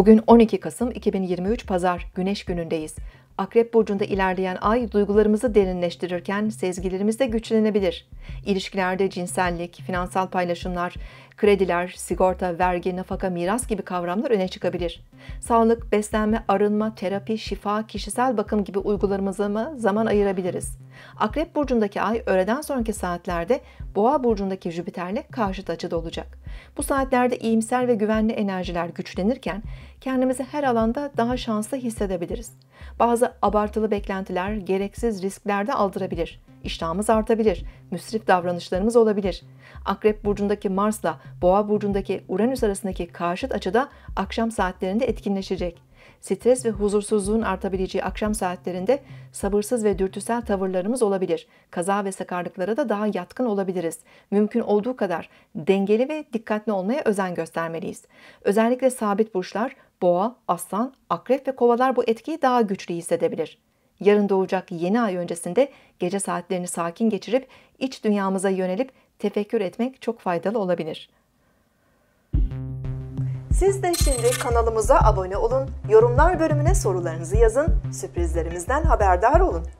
Bugün 12 Kasım 2023 Pazar Güneş günündeyiz. Akrep burcunda ilerleyen ay duygularımızı derinleştirirken sezgilerimiz de güçlenebilir. İlişkilerde cinsellik, finansal paylaşımlar, Krediler, sigorta, vergi, nafaka, miras gibi kavramlar öne çıkabilir. Sağlık, beslenme, arınma, terapi, şifa, kişisel bakım gibi uygularımıza zaman ayırabiliriz. Akrep burcundaki ay öğleden sonraki saatlerde Boğa burcundaki Jüpiter'le karşıt açıda olacak. Bu saatlerde iyimser ve güvenli enerjiler güçlenirken kendimizi her alanda daha şanslı hissedebiliriz. Bazı abartılı beklentiler gereksiz risklerde aldırabilir iştahımız artabilir, müsrif davranışlarımız olabilir. Akrep burcundaki Mars'la Boğa burcundaki Uranüs arasındaki karşıt açıda akşam saatlerinde etkinleşecek. Stres ve huzursuzluğun artabileceği akşam saatlerinde sabırsız ve dürtüsel tavırlarımız olabilir. Kaza ve sakarlıklara da daha yatkın olabiliriz. Mümkün olduğu kadar dengeli ve dikkatli olmaya özen göstermeliyiz. Özellikle sabit burçlar Boğa, Aslan, Akrep ve Kovalar bu etkiyi daha güçlü hissedebilir. Yarın doğacak yeni ay öncesinde gece saatlerini sakin geçirip iç dünyamıza yönelip tefekkür etmek çok faydalı olabilir. Siz de şimdi kanalımıza abone olun, yorumlar bölümüne sorularınızı yazın, sürprizlerimizden haberdar olun.